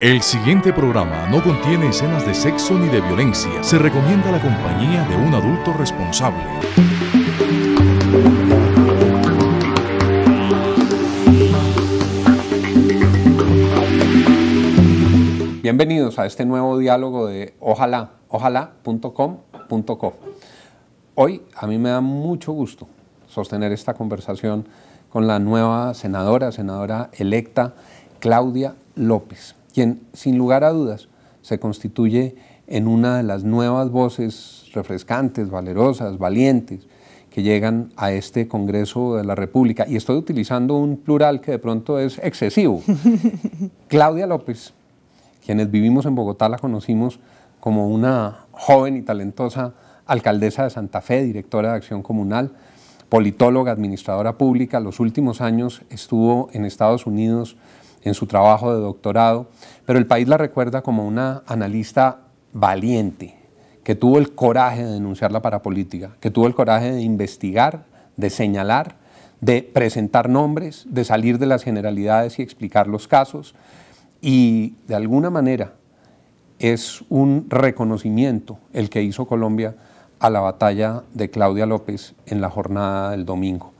El siguiente programa no contiene escenas de sexo ni de violencia. Se recomienda la compañía de un adulto responsable. Bienvenidos a este nuevo diálogo de ojalá, ojalá.com.co. Hoy a mí me da mucho gusto sostener esta conversación con la nueva senadora, senadora electa Claudia López quien sin lugar a dudas se constituye en una de las nuevas voces refrescantes, valerosas, valientes, que llegan a este Congreso de la República. Y estoy utilizando un plural que de pronto es excesivo. Claudia López, quienes vivimos en Bogotá, la conocimos como una joven y talentosa alcaldesa de Santa Fe, directora de Acción Comunal, politóloga, administradora pública. Los últimos años estuvo en Estados Unidos en su trabajo de doctorado, pero el país la recuerda como una analista valiente, que tuvo el coraje de denunciar la parapolítica, que tuvo el coraje de investigar, de señalar, de presentar nombres, de salir de las generalidades y explicar los casos, y de alguna manera es un reconocimiento el que hizo Colombia a la batalla de Claudia López en la jornada del domingo.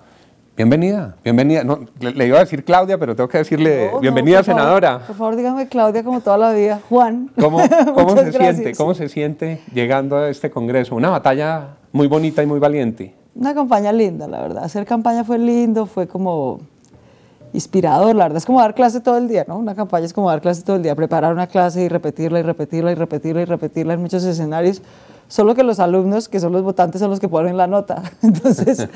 Bienvenida, bienvenida. le, iba a decir Claudia, pero tengo que decirle bienvenida, senadora. por favor, dígame Claudia como toda la vida. Juan. ¿Cómo, se siente, ¿Cómo se siente llegando a este Congreso? Una batalla muy bonita y muy valiente. Una campaña linda, la verdad. Hacer campaña fue lindo, fue como inspirador, la verdad. Es como dar clase todo el día, ¿no? Una campaña es como dar clase todo el día, preparar una clase y repetirla y repetirla y repetirla y repetirla en muchos escenarios. Solo que los alumnos, que son los votantes, son los que ponen la nota. Entonces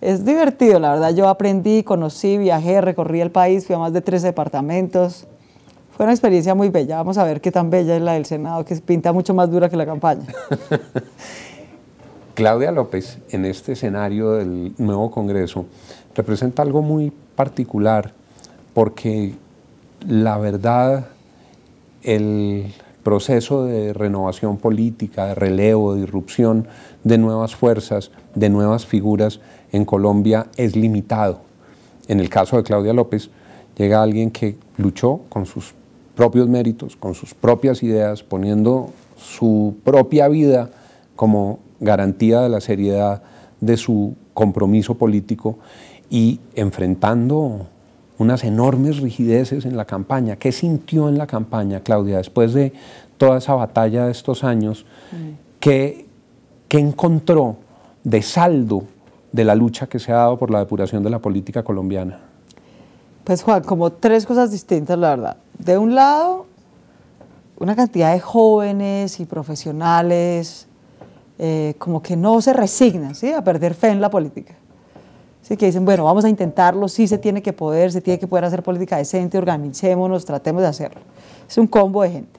es divertido, la verdad. Yo aprendí, conocí, viajé, recorrí el país, fui a más de tres departamentos. Fue una experiencia muy bella. Vamos a ver qué tan bella es la del Senado, que pinta mucho más dura que la campaña. Claudia López, en este escenario del nuevo Congreso, representa algo muy particular porque la verdad, el proceso de renovación política, de relevo, de irrupción de nuevas fuerzas, de nuevas figuras, en Colombia es limitado. En el caso de Claudia López, llega alguien que luchó con sus propios méritos, con sus propias ideas, poniendo su propia vida como garantía de la seriedad de su compromiso político y enfrentando unas enormes rigideces en la campaña. ¿Qué sintió en la campaña, Claudia, después de toda esa batalla de estos años? Mm. ¿Qué encontró de saldo de la lucha que se ha dado por la depuración de la política colombiana? Pues Juan, como tres cosas distintas, la verdad. De un lado, una cantidad de jóvenes y profesionales eh, como que no se resignan ¿sí? a perder fe en la política. Así que dicen, bueno, vamos a intentarlo, sí se tiene que poder, se tiene que poder hacer política decente, organicémonos, tratemos de hacerlo. Es un combo de gente.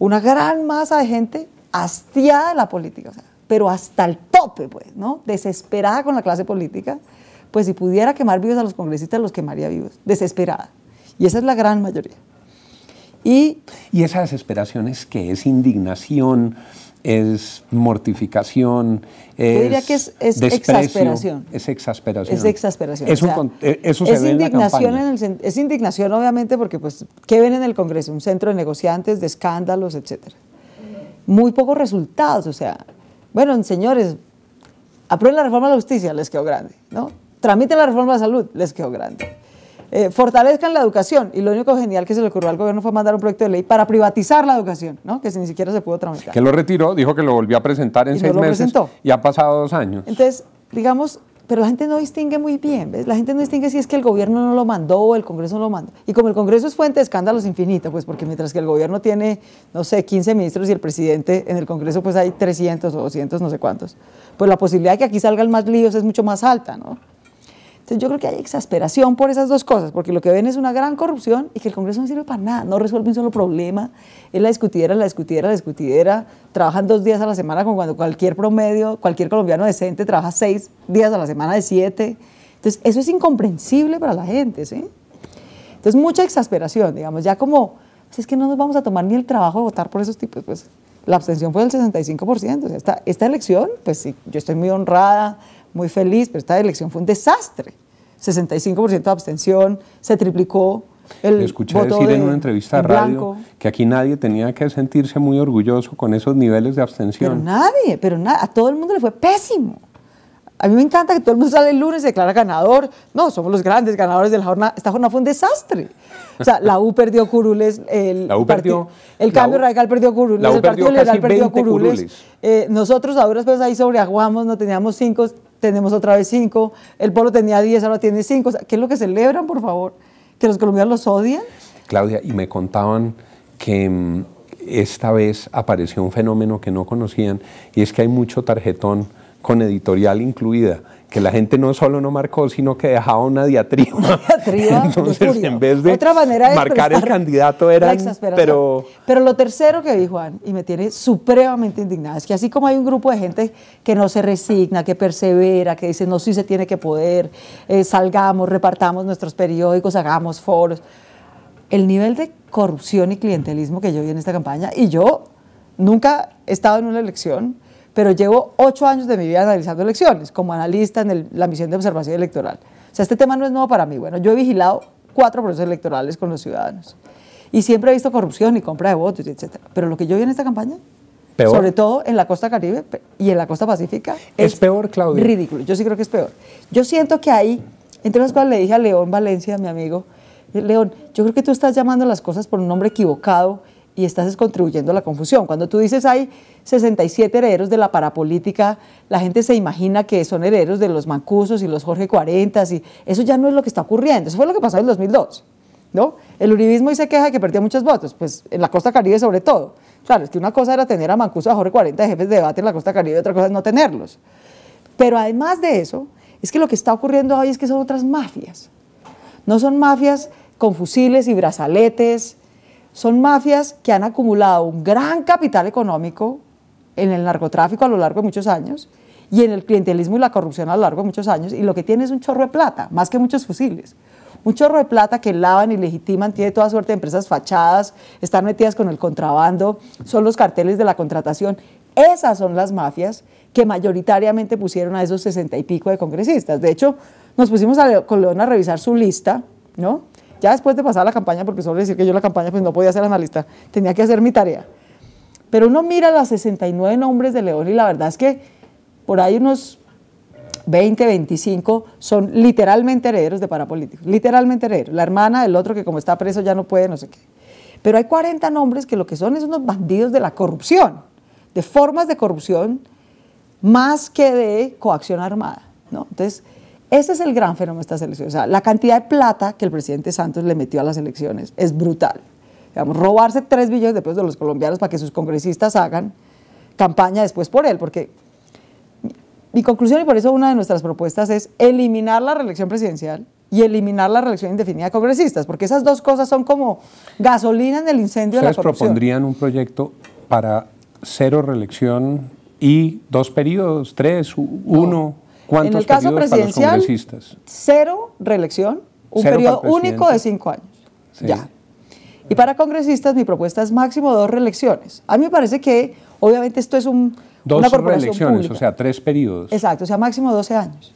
Una gran masa de gente hastiada de la política. O sea, pero hasta el tope, pues, ¿no? Desesperada con la clase política, pues si pudiera quemar vivos a los congresistas, los quemaría vivos, desesperada. Y esa es la gran mayoría. Y, y esa desesperación es que es indignación, es mortificación, es Yo diría que es, exasperación. Es exasperación. Es exasperación. Es, indignación Es indignación, obviamente, porque, pues, ¿qué ven en el Congreso? Un centro de negociantes, de escándalos, etc. Muy pocos resultados, o sea, bueno, señores, aprueben la reforma de la justicia, les quedó grande, ¿no? Tramiten la reforma de la salud, les quedó grande. Eh, fortalezcan la educación. Y lo único genial que se le ocurrió al gobierno fue mandar un proyecto de ley para privatizar la educación, ¿no? que ni siquiera se pudo tramitar. Que lo retiró, dijo que lo volvió a presentar en seis meses y ha pasado dos años. Entonces, digamos, pero la gente no distingue muy bien, ¿ves? La gente no distingue si es que el gobierno no lo mandó o el Congreso no lo mandó. Y como el Congreso es fuente de escándalos infinitos, pues porque mientras que el gobierno tiene, no sé, 15 ministros y el presidente en el Congreso pues hay 300 o 200, no sé cuántos, pues la posibilidad de que aquí salgan más líos es mucho más alta, ¿no? Entonces yo creo que hay exasperación por esas dos cosas, porque lo que ven es una gran corrupción y que el Congreso no sirve para nada, no resuelve un solo problema, es la discutidera, la discutidera, la discutidera, trabajan dos días a la semana como cuando cualquier promedio, cualquier colombiano decente trabaja seis días a la semana de siete. Entonces eso es incomprensible para la gente, ¿sí? Entonces mucha exasperación, digamos, ya como, pues es que no nos vamos a tomar ni el trabajo de votar por esos tipos, pues la abstención fue del 65%, o sea, esta, esta elección, pues sí, yo estoy muy honrada, muy feliz, pero esta elección fue un desastre. 65% de abstención, se triplicó el Le escuché decir en una entrevista radio que aquí nadie tenía que sentirse muy orgulloso con esos niveles de abstención. Pero nadie, pero a todo el mundo le fue pésimo. A mí me encanta que todo el mundo sale el lunes y declara ganador. No, somos los grandes ganadores de la jornada. Esta jornada fue un desastre. O sea, la U perdió curules. la U perdió, el cambio radical perdió curules. el Partido Liberal perdió curules. Eh, nosotros, ahora después pues, ahí sobreaguamos, no teníamos cinco, tenemos otra vez cinco, el pueblo tenía diez, ahora tiene cinco. ¿Qué es lo que celebran, por favor? ¿Que los colombianos los odian? Claudia, y me contaban que mm, esta vez apareció un fenómeno que no conocían y es que hay mucho tarjetón con editorial incluida, que la gente no solo no marcó, sino que dejaba una diatriba. Una diatriba Entonces, en vez de Otra manera de marcar el candidato era... Pero... pero lo tercero que vi, Juan, y me tiene supremamente indignada, es que así como hay un grupo de gente que no se resigna, que persevera, que dice, no, sí se tiene que poder, eh, salgamos, repartamos nuestros periódicos, hagamos foros, el nivel de corrupción y clientelismo que yo vi en esta campaña, y yo nunca he estado en una elección pero llevo ocho años de mi vida analizando elecciones como analista en la misión de observación electoral. O sea, este tema no es nuevo para mí. Bueno, yo he vigilado cuatro procesos electorales con los ciudadanos y siempre he visto corrupción y compra de votos, etc. Pero lo que yo vi en esta campaña, sobre todo en la costa caribe y en la costa pacífica, es, peor, Claudia. Ridículo, yo sí creo que es peor. Yo siento que ahí, entre las cuales le dije a León Valencia, mi amigo, León, yo creo que tú estás llamando las cosas por un nombre equivocado y estás contribuyendo a la confusión. Cuando tú dices hay 67 herederos de la parapolítica, la gente se imagina que son herederos de los Mancusos y los Jorge 40 y eso ya no es lo que está ocurriendo. Eso fue lo que pasó en el 2002. ¿No? El uribismo y se queja de que perdió muchos votos, pues en la costa caribe sobre todo. Claro, es que una cosa era tener a Mancuso a Jorge 40 de jefes de debate en la costa caribe y otra cosa es no tenerlos. Pero además de eso, es que lo que está ocurriendo hoy es que son otras mafias. No son mafias con fusiles y brazaletes son mafias que han acumulado un gran capital económico en el narcotráfico a lo largo de muchos años y en el clientelismo y la corrupción a lo largo de muchos años y lo que tiene es un chorro de plata, más que muchos fusiles. Un chorro de plata que lavan y legitiman, tiene toda suerte de empresas fachadas, están metidas con el contrabando, son los carteles de la contratación. Esas son las mafias que mayoritariamente pusieron a esos sesenta y pico de congresistas. De hecho, nos pusimos a, con León a revisar su lista, ¿no? Ya después de pasar la campaña, porque solo decir que yo la campaña pues no podía ser analista, tenía que hacer mi tarea. Pero uno mira las 69 nombres de León y la verdad es que por ahí unos 20, 25 son literalmente herederos de parapolíticos, literalmente herederos. La hermana del otro que como está preso ya no puede, no sé qué. Pero hay 40 nombres que lo que son es unos bandidos de la corrupción, de formas de corrupción más que de coacción armada. ¿no? Entonces, ese es el gran fenómeno de esta selección. O sea, la cantidad de plata que el presidente Santos le metió a las elecciones es brutal. Digamos, robarse tres billones después de los colombianos para que sus congresistas hagan campaña después por él, porque mi conclusión y por eso una de nuestras propuestas es eliminar la reelección presidencial y eliminar la reelección indefinida de congresistas, porque esas dos cosas son como gasolina en el incendio de la corrupción. propondrían un proyecto para cero reelección y dos periodos, tres, uno? en el caso presidencial, cero reelección, un periodo único de cinco años. Ya. Y para congresistas mi propuesta es máximo dos reelecciones. A mí me parece que, obviamente, esto es un, dos una corporación reelecciones, o sea, tres periodos. Exacto, o sea, máximo 12 años.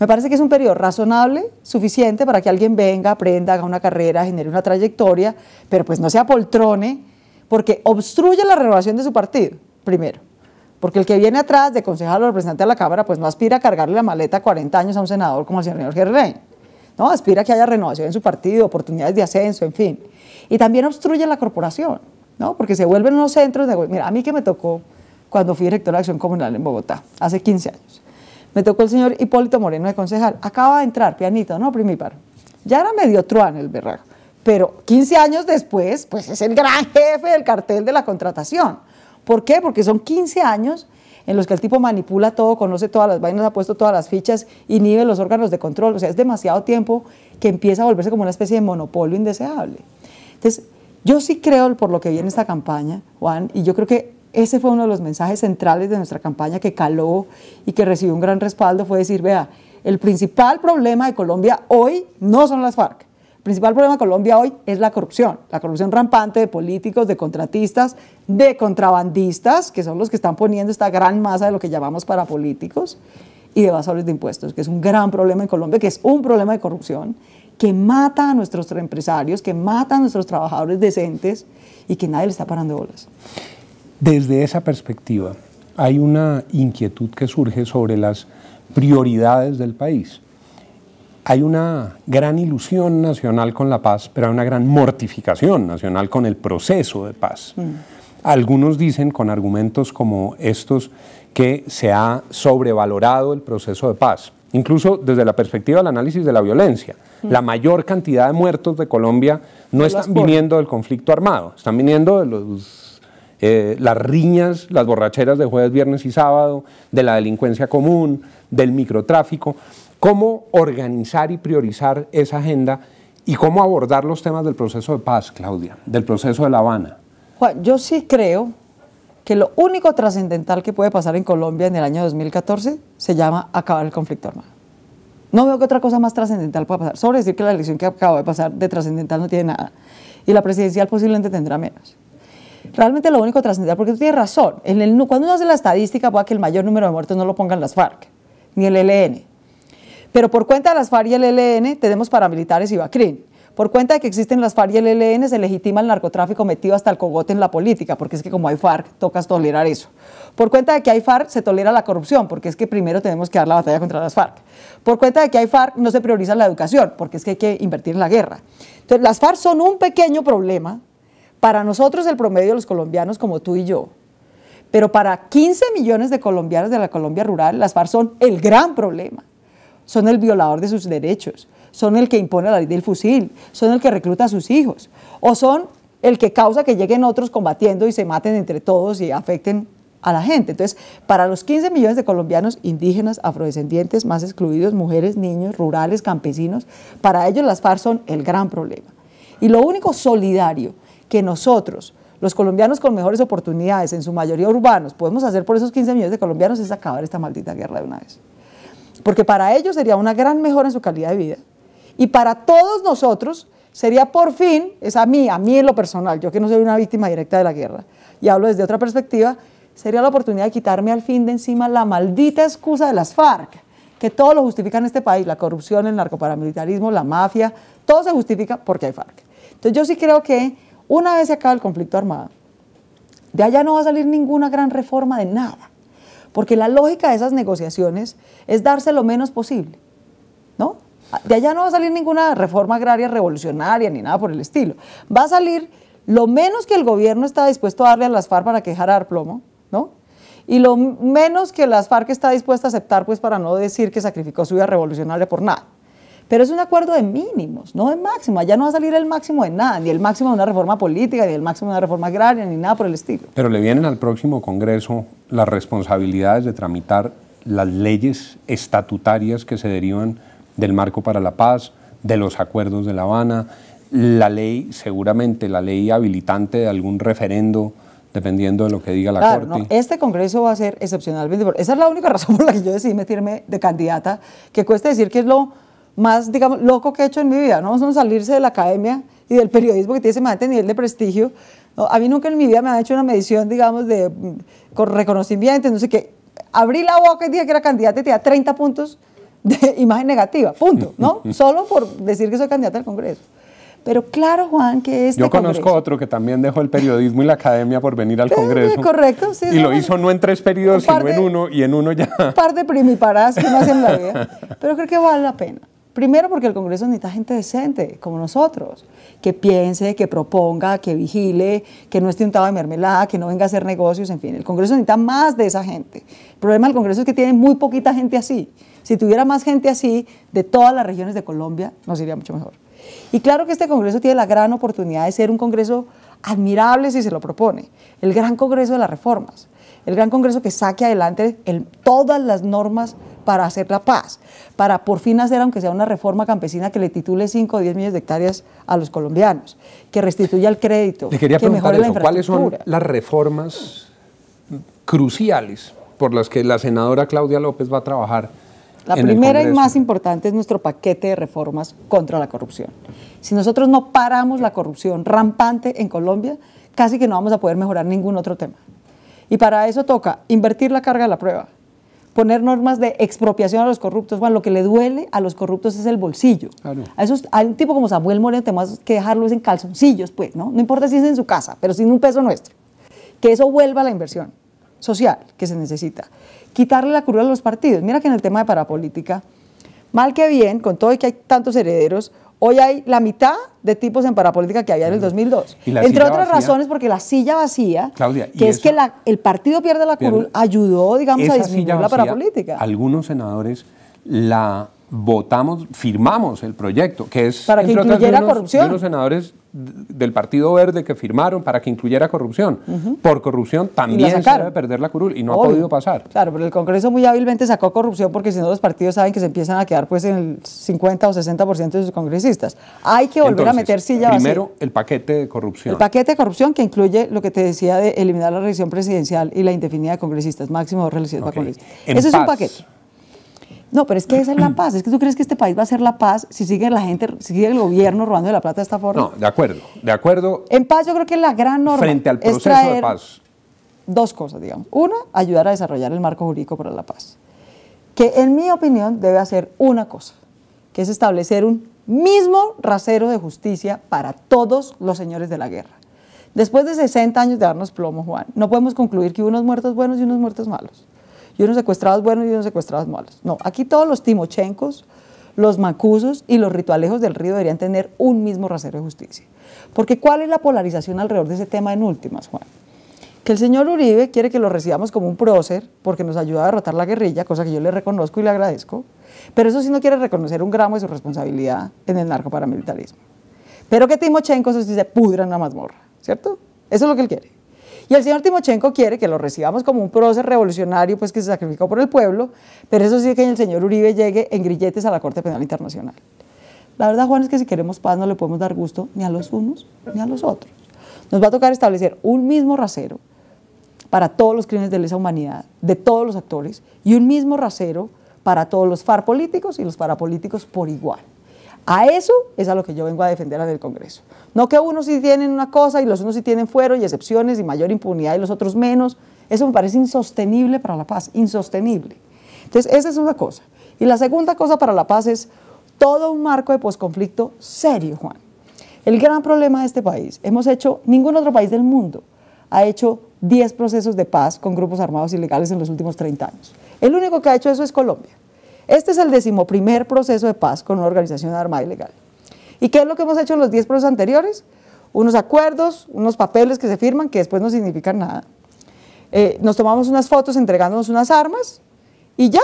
Me parece que es un periodo razonable, suficiente para que alguien venga, aprenda, haga una carrera, genere una trayectoria, pero pues no sea poltrone, porque obstruye la renovación de su partido, primero. Porque el que viene atrás de concejal o representante de la Cámara, pues no aspira a cargarle la maleta a 40 años a un senador como el señor Gerrey, No, aspira a que haya renovación en su partido, oportunidades de ascenso, en fin. Y también obstruye la corporación, ¿no? Porque se vuelven unos centros de... Mira, a mí que me tocó cuando fui director de Acción Comunal en Bogotá, hace 15 años. Me tocó el señor Hipólito Moreno de concejal. Acaba de entrar, pianito, ¿no, Primipar. Ya era medio truán el berraco. Pero 15 años después, pues es el gran jefe del cartel de la contratación. ¿Por qué? Porque son 15 años en los que el tipo manipula todo, conoce todas las vainas, ha puesto todas las fichas, inhibe los órganos de control. O sea, es demasiado tiempo que empieza a volverse como una especie de monopolio indeseable. Entonces, yo sí creo, por lo que viene esta campaña, Juan, y yo creo que ese fue uno de los mensajes centrales de nuestra campaña que caló y que recibió un gran respaldo, fue decir, vea, el principal problema de Colombia hoy no son las FARC, el principal problema de Colombia hoy es la corrupción, la corrupción rampante de políticos, de contratistas, de contrabandistas, que son los que están poniendo esta gran masa de lo que llamamos para políticos y de evasores de impuestos, que es un gran problema en Colombia, que es un problema de corrupción que mata a nuestros empresarios, que mata a nuestros trabajadores decentes y que nadie le está parando bolas. Desde esa perspectiva, hay una inquietud que surge sobre las prioridades del país hay una gran ilusión nacional con la paz, pero hay una gran mortificación nacional con el proceso de paz. Mm. Algunos dicen con argumentos como estos que se ha sobrevalorado el proceso de paz, incluso desde la perspectiva del análisis de la violencia. Mm. La mayor cantidad de muertos de Colombia no están viniendo del conflicto armado, están viniendo de los eh, las riñas, las borracheras de jueves, viernes y sábado, de la delincuencia común, del microtráfico cómo organizar y priorizar esa agenda y cómo abordar los temas del proceso de paz, Claudia, del proceso de La Habana. Juan, yo sí creo que lo único trascendental que puede pasar en Colombia en el año 2014 se llama acabar el conflicto armado. No veo que otra cosa más trascendental pueda pasar. Sobre decir que la elección que acaba de pasar de trascendental no tiene nada. Y la presidencial posiblemente tendrá menos. Realmente lo único trascendental, porque tú tienes razón, en el, cuando uno hace la estadística, puede que el mayor número de muertos no lo pongan las FARC, ni el ELN, pero por cuenta de las FARC y el ELN tenemos paramilitares y BACRIN. Por cuenta de que existen las FARC y el ELN se legitima el narcotráfico metido hasta el cogote en la política, porque es que como hay FARC, tocas tolerar eso. Por cuenta de que hay FARC, se tolera la corrupción, porque es que primero tenemos que dar la batalla contra las FARC. Por cuenta de que hay FARC, no se prioriza la educación, porque es que hay que invertir en la guerra. Entonces, las FARC son un pequeño problema para nosotros, el promedio de los colombianos como tú y yo. Pero para 15 millones de colombianos de la Colombia rural, las FARC son el gran problema son el violador de sus derechos, son el que impone la ley del fusil, son el que recluta a sus hijos, o son el que causa que lleguen otros combatiendo y se maten entre todos y afecten a la gente. Entonces, para los 15 millones de colombianos indígenas, afrodescendientes, más excluidos, mujeres, niños, rurales, campesinos, para ellos las FARC son el gran problema. Y lo único solidario que nosotros, los colombianos con mejores oportunidades, en su mayoría urbanos, podemos hacer por esos 15 millones de colombianos es acabar esta maldita guerra de una vez porque para ellos sería una gran mejora en su calidad de vida. Y para todos nosotros sería por fin, es a mí, a mí en lo personal, yo que no soy una víctima directa de la guerra, y hablo desde otra perspectiva, sería la oportunidad de quitarme al fin de encima la maldita excusa de las FARC, que todo lo justifica en este país, la corrupción, el narcoparamilitarismo, la mafia, todo se justifica porque hay FARC. Entonces yo sí creo que una vez se acabe el conflicto armado, de allá no va a salir ninguna gran reforma de nada. Porque la lógica de esas negociaciones es darse lo menos posible, ¿no? De allá no va a salir ninguna reforma agraria revolucionaria ni nada por el estilo. Va a salir lo menos que el gobierno está dispuesto a darle a las FARC para que dar plomo, ¿no? Y lo menos que las FARC está dispuesta a aceptar, pues para no decir que sacrificó su vida revolucionaria por nada. Pero es un acuerdo de mínimos, no de máximo. Allá no va a salir el máximo de nada, ni el máximo de una reforma política, ni el máximo de una reforma agraria, ni nada por el estilo. Pero le vienen al próximo Congreso las responsabilidades de tramitar las leyes estatutarias que se derivan del marco para la paz, de los acuerdos de La Habana, la ley, seguramente la ley habilitante de algún referendo dependiendo de lo que diga la Corte. este Congreso va a ser excepcionalmente... Esa es la única razón por la que yo decidí meterme de candidata, que cuesta decir que es lo más, digamos, loco que he hecho en mi vida, ¿no? Son salirse de la academia y del periodismo que tiene ese nivel de prestigio. A mí nunca en mi vida me han hecho una medición, digamos, de mm, reconocimiento, no sé qué. Abrí la boca y dije que era candidata y tenía 30 puntos de imagen negativa, punto, ¿no? Solo por decir que soy candidata al Congreso. Pero claro, Juan, que este Yo conozco otro que también dejó el periodismo y la academia por venir al Congreso. Correcto, sí. Y lo hizo no en tres periodos, sino en uno, y en uno ya... Un par de primiparás que no hacen la vida. Pero creo que vale la pena. Primero porque el Congreso necesita gente decente, como nosotros, que piense, que proponga, que vigile, que no esté untado de mermelada, que no venga a hacer negocios, en fin. El Congreso necesita más de esa gente. El problema del Congreso es que tiene muy poquita gente así. Si tuviera más gente así, de todas las regiones de Colombia, nos iría mucho mejor. Y claro que este Congreso tiene la gran oportunidad de ser un Congreso admirable si se lo propone, el gran Congreso de las Reformas el Gran Congreso que saque adelante todas las normas para hacer la paz, para por fin hacer, aunque sea una reforma campesina, que le titule 5 o 10 millones de hectáreas a los colombianos, que restituya el crédito. Le quería que preguntar ¿cuáles son las reformas cruciales por las que la senadora Claudia López va a trabajar? La primera y más importante es nuestro paquete de reformas contra la corrupción. Si nosotros no paramos la corrupción rampante en Colombia, casi que no vamos a poder mejorar ningún otro tema. Y para eso toca invertir la carga de la prueba, poner normas de expropiación a los corruptos. Bueno, lo que le duele a los corruptos es el bolsillo. A, esos, a un tipo como Samuel Moreno tenemos que dejarlo en calzoncillos, pues, ¿no? No importa si es en su casa, pero sin un peso nuestro. Que eso vuelva a la inversión social que se necesita. Quitarle la curva a los partidos. Mira que en el tema de parapolítica, mal que bien, con todo y que hay tantos herederos, Hoy hay la mitad de tipos en parapolítica que había en el 2002. Entre otras razones, porque la silla vacía, que es que el partido pierde la curul, ayudó, digamos, a disminuir la parapolítica. Algunos senadores la votamos, firmamos el proyecto, que es para que incluyera corrupción. De senadores del Partido Verde que firmaron para que incluyera corrupción. Por corrupción también se debe perder la curul y no ha podido pasar. Claro, pero el Congreso muy hábilmente sacó corrupción porque si no los partidos saben que se empiezan a quedar pues en el 50 o 60% de sus congresistas. Hay que volver a meter silla Primero, el paquete de corrupción. El paquete de corrupción que incluye lo que te decía de eliminar la revisión presidencial y la indefinida de congresistas, máximo dos reelecciones para congresistas. es un paquete. No, pero es que esa es la paz. Es que tú crees que este país va a ser la paz si sigue la gente, si sigue el gobierno robando de la plata de esta forma. No, de acuerdo, de acuerdo. En paz yo creo que la gran norma frente al proceso de paz. Dos cosas, digamos. Una, ayudar a desarrollar el marco jurídico para la paz, que en mi opinión debe hacer una cosa, que es establecer un mismo rasero de justicia para todos los señores de la guerra. Después de 60 años de darnos plomo, Juan, no podemos concluir que unos muertos buenos y unos muertos malos y unos secuestrados buenos y unos secuestrados malos. No, aquí todos los timochencos, los macusos y los ritualejos del río deberían tener un mismo rasero de justicia. Porque ¿cuál es la polarización alrededor de ese tema en últimas, Juan? que el señor Uribe quiere que lo recibamos como un prócer porque nos ayuda a derrotar la guerrilla, cosa que yo le reconozco y le agradezco, pero eso sí no quiere reconocer un gramo de su responsabilidad en el narcoparamilitarismo. Pero que timochencos se pudra en la mazmorra, ¿cierto? Eso es lo que él quiere. Y el señor Timochenko quiere que lo recibamos como un prócer revolucionario pues que se sacrificó por el pueblo, pero eso sí que el señor Uribe llegue en grilletes a la Corte Penal Internacional. La verdad, Juan, es que si queremos paz no le podemos dar gusto ni a los unos ni a los otros. Nos va a tocar establecer un mismo rasero para todos los crímenes de lesa humanidad, de todos los actores, y un mismo rasero para todos los farpolíticos y los parapolíticos por igual. A eso es a lo que yo vengo a defender en el Congreso. No que unos sí tienen una cosa y los unos sí tienen fueros y excepciones y mayor impunidad y los otros menos. Eso me parece insostenible para la paz, insostenible. Entonces, esa es una cosa. Y la segunda cosa para la paz es todo un marco de posconflicto serio, Juan. El gran problema de este país, hemos hecho, ningún otro país del mundo ha hecho 10 procesos de paz con grupos armados ilegales en los últimos 30 años. El único que ha hecho eso es Colombia. Este es el decimoprimer proceso de paz con una organización armada ilegal. ¿Y qué es lo que hemos hecho en los 10 procesos anteriores? Unos acuerdos, unos papeles que se firman que después no significan nada. Eh, nos tomamos unas fotos entregándonos unas armas y ya.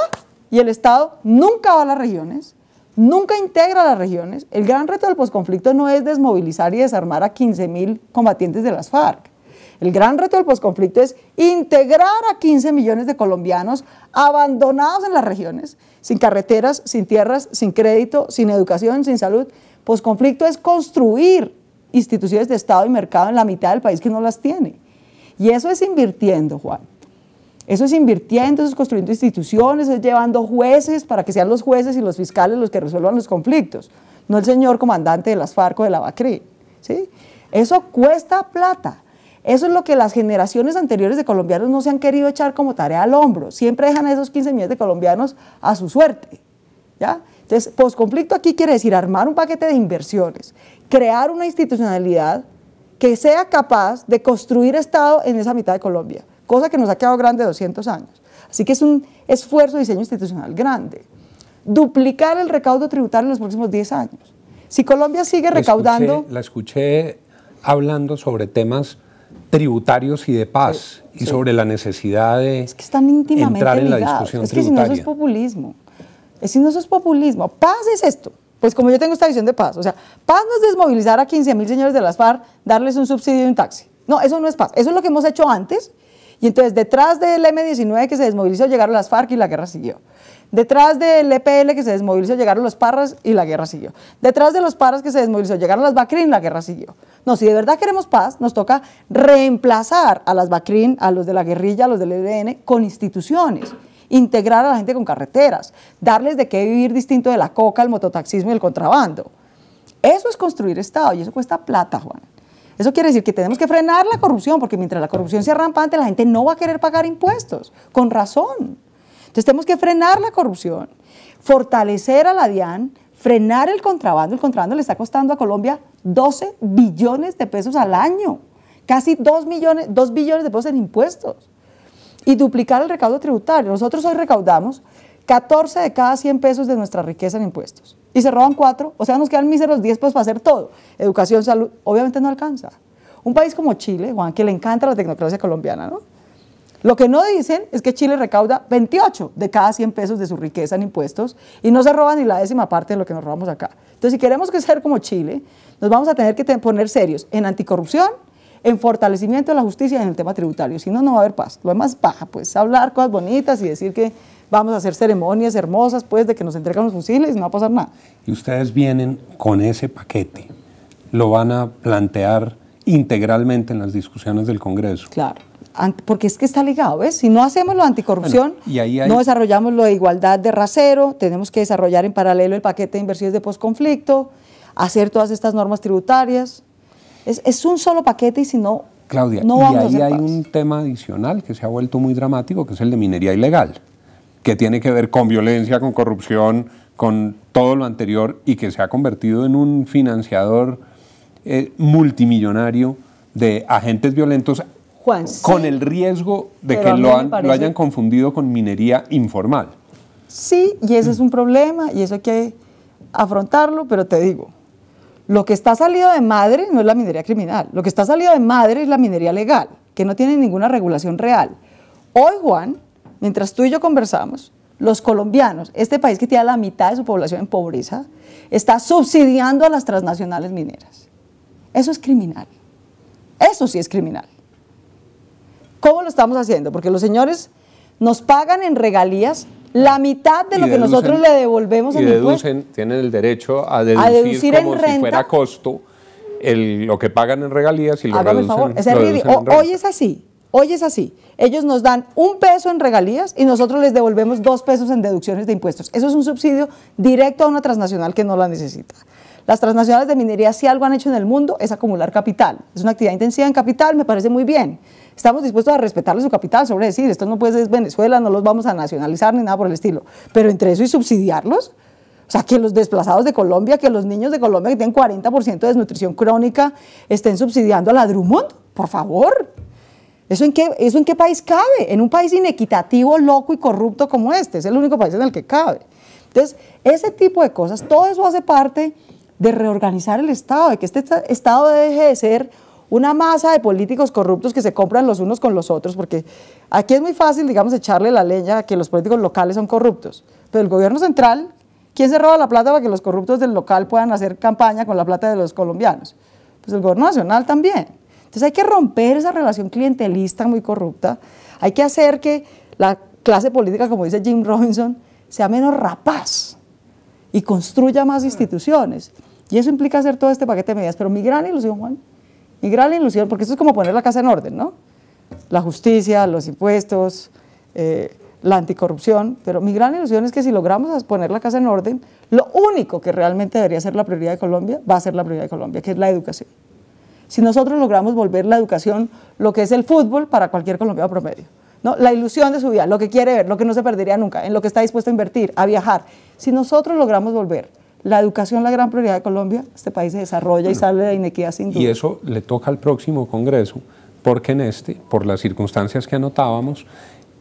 Y el Estado nunca va a las regiones, nunca integra a las regiones. El gran reto del posconflicto no es desmovilizar y desarmar a 15.000 combatientes de las FARC. El gran reto del posconflicto es integrar a 15 millones de colombianos abandonados en las regiones, sin carreteras, sin tierras, sin crédito, sin educación, sin salud. Posconflicto es construir instituciones de Estado y mercado en la mitad del país que no las tiene. Y eso es invirtiendo, Juan. Eso es invirtiendo, eso es construyendo instituciones, es llevando jueces para que sean los jueces y los fiscales los que resuelvan los conflictos, no el señor comandante de las FARC o de la BACRI. ¿sí? Eso cuesta plata. Eso es lo que las generaciones anteriores de colombianos no se han querido echar como tarea al hombro. Siempre dejan a esos 15 millones de colombianos a su suerte. ¿ya? Entonces, posconflicto aquí quiere decir armar un paquete de inversiones, crear una institucionalidad que sea capaz de construir Estado en esa mitad de Colombia, cosa que nos ha quedado grande 200 años. Así que es un esfuerzo de diseño institucional grande. Duplicar el recaudo tributario en los próximos 10 años. Si Colombia sigue recaudando... la escuché hablando sobre temas tributarios y de paz y sobre la necesidad de que están entrar en la discusión es que no, eso es populismo. Es si no, eso es populismo. Paz es esto. Pues como yo tengo esta visión de paz, o sea, paz no es desmovilizar a 15 mil señores de las FARC, darles un subsidio y un taxi. No, eso no es paz. Eso es lo que hemos hecho antes. Y entonces detrás del M-19 que se desmovilizó llegaron las FARC y la guerra siguió. Detrás del EPL que se desmovilizó llegaron los parras y la guerra siguió. Detrás de los parras que se desmovilizó llegaron las BACRIN y la guerra siguió. No, si de verdad queremos paz, nos toca reemplazar a las BACRIN, a los de la guerrilla, a los del EDN con instituciones integrar a la gente con carreteras, darles de qué vivir distinto de la coca, el mototaxismo y el contrabando. Eso es construir Estado y eso cuesta plata, Juan. Eso quiere decir que tenemos que frenar la corrupción, porque mientras la corrupción sea rampante, la gente no va a querer pagar impuestos, con razón. Entonces tenemos que frenar la corrupción, fortalecer a la DIAN, frenar el contrabando. El contrabando le está costando a Colombia 12 billones de pesos al año, casi 2, millones, billones de pesos en impuestos. Y duplicar el recaudo tributario. Nosotros hoy recaudamos 14 de cada 100 pesos de nuestra riqueza en impuestos. Y se roban 4, o sea, nos quedan míseros 10 pesos para hacer todo. Educación, salud, obviamente no alcanza. Un país como Chile, Juan, que le encanta la tecnocracia colombiana, ¿no? Lo que no dicen es que Chile recauda 28 de cada 100 pesos de su riqueza en impuestos y no se roba ni la décima parte de lo que nos robamos acá. Entonces, si queremos que ser como Chile, nos vamos a tener que poner serios en anticorrupción, en fortalecimiento de la justicia y en el tema tributario. Si no, no va a haber paz. Lo demás baja, pues hablar cosas bonitas y decir que vamos a hacer ceremonias hermosas, pues, de que nos entregan los fusiles y no va a pasar nada. Y ustedes vienen con ese paquete. Lo van a plantear integralmente en las discusiones del Congreso. Claro porque es que está ligado, ¿ves? Si no hacemos lo anticorrupción, no desarrollamos lo de igualdad de rasero, tenemos que desarrollar en paralelo el paquete de inversiones de posconflicto, hacer todas estas normas tributarias. Es, un solo paquete y si no, Claudia, no y ahí hay un tema adicional que se ha vuelto muy dramático, que es el de minería ilegal, que tiene que ver con violencia, con corrupción, con todo lo anterior y que se ha convertido en un financiador eh, multimillonario de agentes violentos con el riesgo de que lo, lo, hayan confundido con minería informal. Sí, y ese es un problema y eso hay que afrontarlo, pero te digo, lo que está salido de madre no es la minería criminal, lo que está salido de madre es la minería legal, que no tiene ninguna regulación real. Hoy, Juan, mientras tú y yo conversamos, los colombianos, este país que tiene la mitad de su población en pobreza, está subsidiando a las transnacionales mineras. Eso es criminal. Eso sí es criminal. ¿Cómo lo estamos haciendo? Porque los señores nos pagan en regalías la mitad de lo que nosotros le devolvemos y deducen, tienen el derecho a deducir, como si fuera costo lo que pagan en regalías y lo que reducen, hoy es así, hoy es así. Ellos nos dan un peso en regalías y nosotros les devolvemos dos pesos en deducciones de impuestos. Eso es un subsidio directo a una transnacional que no la necesita. Las transnacionales de minería si algo han hecho en el mundo es acumular capital. Es una actividad intensiva en capital, me parece muy bien estamos dispuestos a respetarle su capital, sobre decir, esto no puede ser Venezuela, no los vamos a nacionalizar ni nada por el estilo. Pero entre eso y subsidiarlos, o sea, que los desplazados de Colombia, que los niños de Colombia que tienen 40% de desnutrición crónica estén subsidiando a la Drummond, por favor. ¿Eso en, qué, ¿Eso en qué país cabe? En un país inequitativo, loco y corrupto como este. Es el único país en el que cabe. Entonces, ese tipo de cosas, todo eso hace parte de reorganizar el Estado, de que este Estado deje de ser una masa de políticos corruptos que se compran los unos con los otros, porque aquí es muy fácil, digamos, echarle la leña que los políticos locales son corruptos, pero el gobierno central, ¿quién se roba la plata para que los corruptos del local puedan hacer campaña con la plata de los colombianos? Pues el gobierno nacional también. Entonces hay que romper esa relación clientelista muy corrupta, hay que hacer que la clase política, como dice Jim Robinson, sea menos rapaz y construya más instituciones. Y eso implica hacer todo este paquete de medidas. Pero mi gran ilusión, Juan, mi gran ilusión, porque eso es como poner la casa en orden, ¿no? La justicia, los impuestos, eh, la anticorrupción, pero mi gran ilusión es que si logramos poner la casa en orden, lo único que realmente debería ser la prioridad de Colombia va a ser la prioridad de Colombia, que es la educación. Si nosotros logramos volver la educación lo que es el fútbol para cualquier colombiano promedio, ¿no? la ilusión de su vida, lo que quiere ver, lo que no se perdería nunca, en lo que está dispuesto a invertir, a viajar, si nosotros logramos volver la educación la gran prioridad de Colombia, este país se desarrolla y sale de inequidad sin duda. Y eso le toca al próximo Congreso, porque en este, por las circunstancias que anotábamos,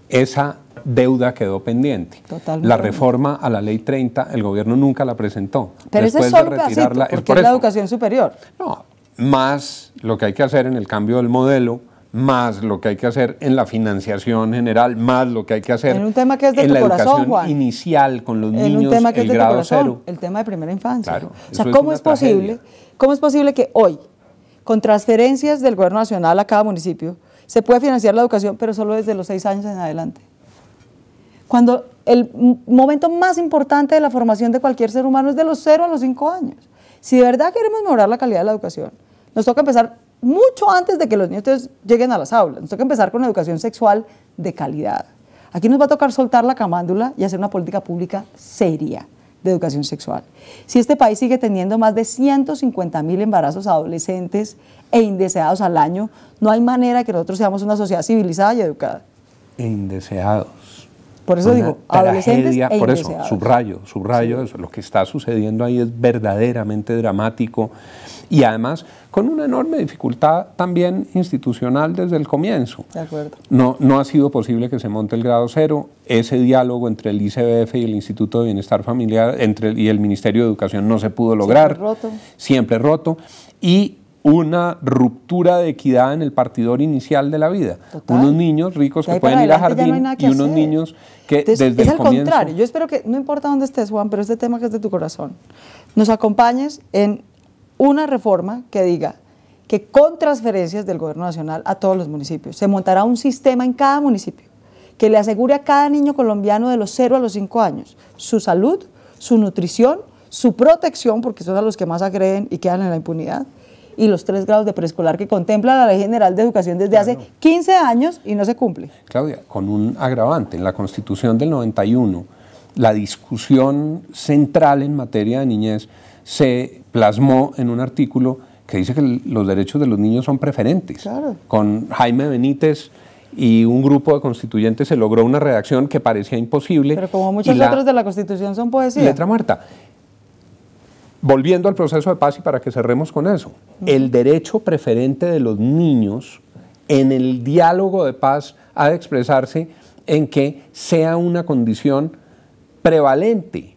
esa deuda quedó pendiente. La reforma a la ley 30, el gobierno nunca la presentó. Pero Después solo por es la educación superior. No, más lo que hay que hacer en el cambio del modelo, más lo que hay que hacer en la financiación general, más lo que hay que hacer en, un tema que es de en la educación inicial con los niños, un tema el grado El tema de primera infancia. o sea, ¿cómo es, posible, ¿cómo es posible que hoy, con transferencias del gobierno nacional a cada municipio, se pueda financiar la educación, pero solo desde los seis años en adelante? Cuando el momento más importante de la formación de cualquier ser humano es de los cero a los cinco años. Si de verdad queremos mejorar la calidad de la educación, nos toca empezar mucho antes de que los niños lleguen a las aulas. Nos toca empezar con educación sexual de calidad. Aquí nos va a tocar soltar la camándula y hacer una política pública seria de educación sexual. Si este país sigue teniendo más de 150 mil embarazos adolescentes e indeseados al año, no hay manera que nosotros seamos una sociedad civilizada y educada. Indeseados. Por eso digo, adolescentes tragedia, Por e eso, subrayo, subrayo Lo que está sucediendo ahí es verdaderamente dramático y además con una enorme dificultad también institucional desde el comienzo. De acuerdo. No, no ha sido posible que se monte el grado cero. Ese diálogo entre el ICBF y el Instituto de Bienestar Familiar entre, y el Ministerio de Educación no se pudo lograr. Siempre roto. Siempre roto. Y una ruptura de equidad en el partidor inicial de la vida. Unos niños ricos que pueden ir a jardín y unos niños que desde es el contrario. Yo espero que, no importa dónde estés, Juan, pero este tema que es de tu corazón, nos acompañes en una reforma que diga que con transferencias del gobierno nacional a todos los municipios se montará un sistema en cada municipio que le asegure a cada niño colombiano de los 0 a los 5 años su salud, su nutrición, su protección, porque son a los que más agreden y quedan en la impunidad, y los tres grados de preescolar que contempla la Ley General de Educación desde hace 15 años y no se cumple. Claudia, con un agravante, en la Constitución del 91, la discusión central en materia de niñez se plasmó en un artículo que dice que los derechos de los niños son preferentes. Claro. Con Jaime Benítez y un grupo de constituyentes se logró una redacción que parecía imposible. Pero como muchos otros de la Constitución son poesía. Letra muerta volviendo al proceso de paz y para que cerremos con eso, el derecho preferente de los niños en el diálogo de paz ha de expresarse en que sea una condición prevalente,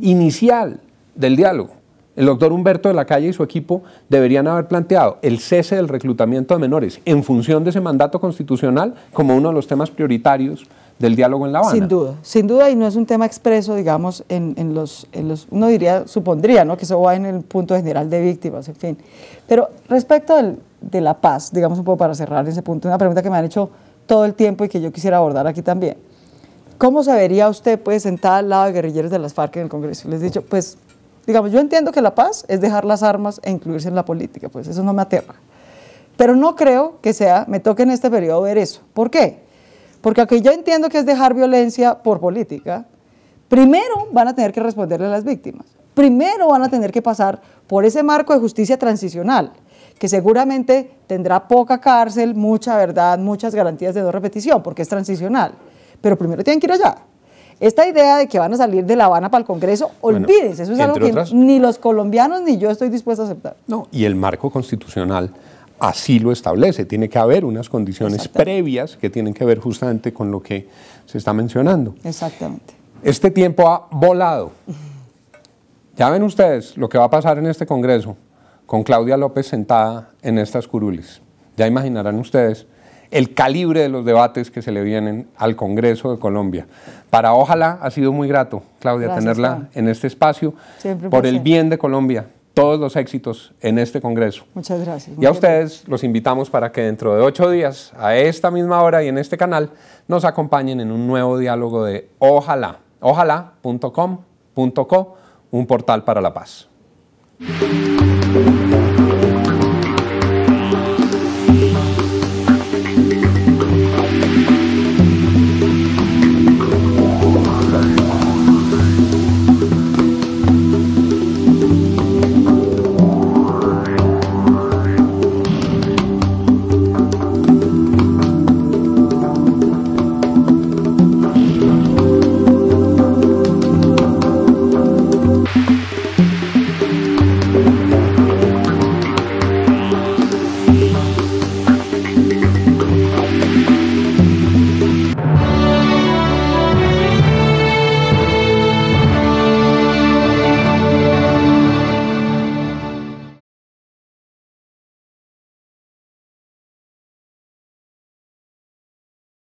inicial del diálogo. El doctor Humberto de la Calle y su equipo deberían haber planteado el cese del reclutamiento de menores en función de ese mandato constitucional como uno de los temas prioritarios del diálogo en La Habana. Sin duda, sin duda, y no es un tema expreso, digamos, en, los, en uno diría, supondría, ¿no? Que eso va en el punto general de víctimas, en fin. Pero respecto de la paz, digamos un poco para cerrar ese punto, una pregunta que me han hecho todo el tiempo y que yo quisiera abordar aquí también. ¿Cómo se vería usted, pues, sentada al lado de guerrilleros de las FARC en el Congreso? Les he dicho, pues, digamos, yo entiendo que la paz es dejar las armas e incluirse en la política, pues eso no me aterra. Pero no creo que sea, me toque en este periodo ver eso. ¿Por qué? Porque aquí yo entiendo que es dejar violencia por política. Primero van a tener que responderle a las víctimas. Primero van a tener que pasar por ese marco de justicia transicional, que seguramente tendrá poca cárcel, mucha verdad, muchas garantías de no repetición, porque es transicional. Pero primero tienen que ir allá. Esta idea de que van a salir de La Habana para el Congreso, olvídense, eso es algo que ni los colombianos ni yo estoy dispuesto a aceptar. No, y el marco constitucional así lo establece. Tiene que haber unas condiciones previas que tienen que ver justamente con lo que se está mencionando. Exactamente. Este tiempo ha volado. Ya ven ustedes lo que va a pasar en este Congreso con Claudia López sentada en estas curules. Ya imaginarán ustedes el calibre de los debates que se le vienen al Congreso de Colombia. Para ojalá ha sido muy grato, Claudia, tenerla en este espacio por el bien de Colombia, todos los éxitos en este Congreso. Muchas gracias. Y a ustedes los invitamos para que dentro de ocho días, a esta misma hora y en este canal, nos acompañen en un nuevo diálogo de Ojalá, ojalá.com.co, un portal para la paz.